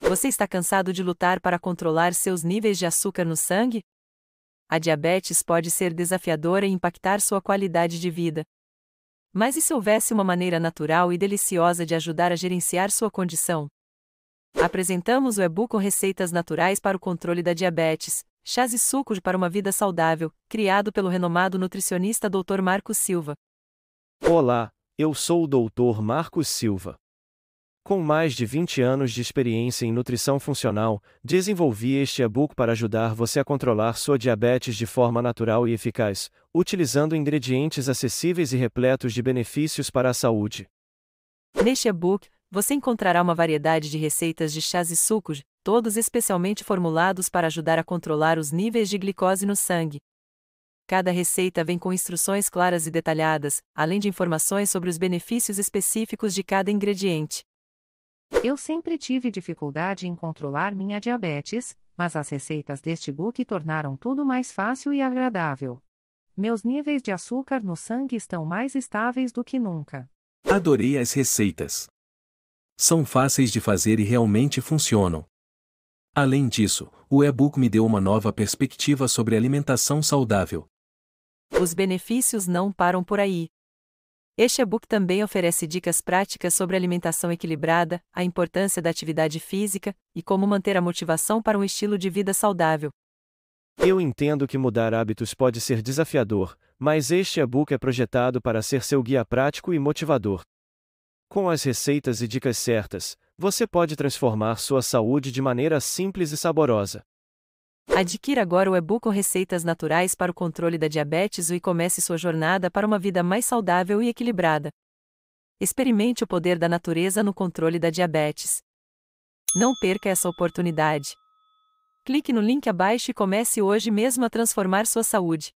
Você está cansado de lutar para controlar seus níveis de açúcar no sangue? A diabetes pode ser desafiadora e impactar sua qualidade de vida. Mas e se houvesse uma maneira natural e deliciosa de ajudar a gerenciar sua condição? Apresentamos o e-book com receitas naturais para o controle da diabetes, chás e sucos para uma vida saudável, criado pelo renomado nutricionista Dr. Marcos Silva. Olá, eu sou o Dr. Marcos Silva. Com mais de 20 anos de experiência em nutrição funcional, desenvolvi este e-book para ajudar você a controlar sua diabetes de forma natural e eficaz, utilizando ingredientes acessíveis e repletos de benefícios para a saúde. Neste e-book, você encontrará uma variedade de receitas de chás e sucos, todos especialmente formulados para ajudar a controlar os níveis de glicose no sangue. Cada receita vem com instruções claras e detalhadas, além de informações sobre os benefícios específicos de cada ingrediente. Eu sempre tive dificuldade em controlar minha diabetes, mas as receitas deste book tornaram tudo mais fácil e agradável. Meus níveis de açúcar no sangue estão mais estáveis do que nunca. Adorei as receitas. São fáceis de fazer e realmente funcionam. Além disso, o e-book me deu uma nova perspectiva sobre alimentação saudável. Os benefícios não param por aí. Este e-book também oferece dicas práticas sobre alimentação equilibrada, a importância da atividade física e como manter a motivação para um estilo de vida saudável. Eu entendo que mudar hábitos pode ser desafiador, mas este e-book é projetado para ser seu guia prático e motivador. Com as receitas e dicas certas, você pode transformar sua saúde de maneira simples e saborosa. Adquira agora o e-book Receitas Naturais para o Controle da Diabetes e comece sua jornada para uma vida mais saudável e equilibrada. Experimente o poder da natureza no controle da diabetes. Não perca essa oportunidade. Clique no link abaixo e comece hoje mesmo a transformar sua saúde.